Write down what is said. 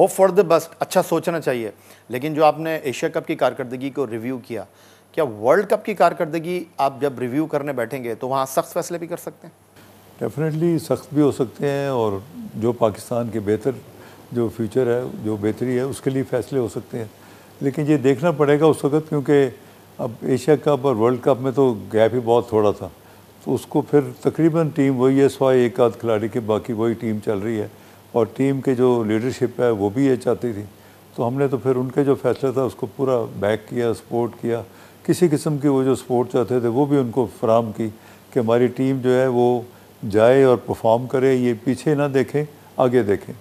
hope for the best अच्छा सोचना चाहिए लेकिन जो आपने एशिया कप की कारकर्दगी को रिव्यू किया क्या वर्ल्ड कप की कारकर्दगी आप जब रिव्यू करने बैठेंगे तो वहाँ सख्त फैसले भी कर सकते हैं डेफिनेटली सख्त भी हो सकते हैं और जो पाकिस्तान के बेहतर जो फ्यूचर है जो बेहतरी है उसके लिए फैसले हो सकते हैं लेकिन ये देखना पड़ेगा उस वक्त क्योंकि अब एशिया कप और वर्ल्ड कप में तो गैप ही बहुत थोड़ा था तो उसको फिर तकरीबन टीम वही है सवाए एक आध खिलाड़ी के बाकी वही टीम चल रही है और टीम के जो लीडरशिप है वो भी ये चाहती थी तो हमने तो फिर उनके जो फैसला था उसको पूरा बैक किया सपोर्ट किया किसी किस्म की वो जो सपोर्ट चाहते थे वो भी उनको फ्राहम की कि हमारी टीम जो है वो जाए और परफॉर्म करे ये पीछे ना देखें आगे देखें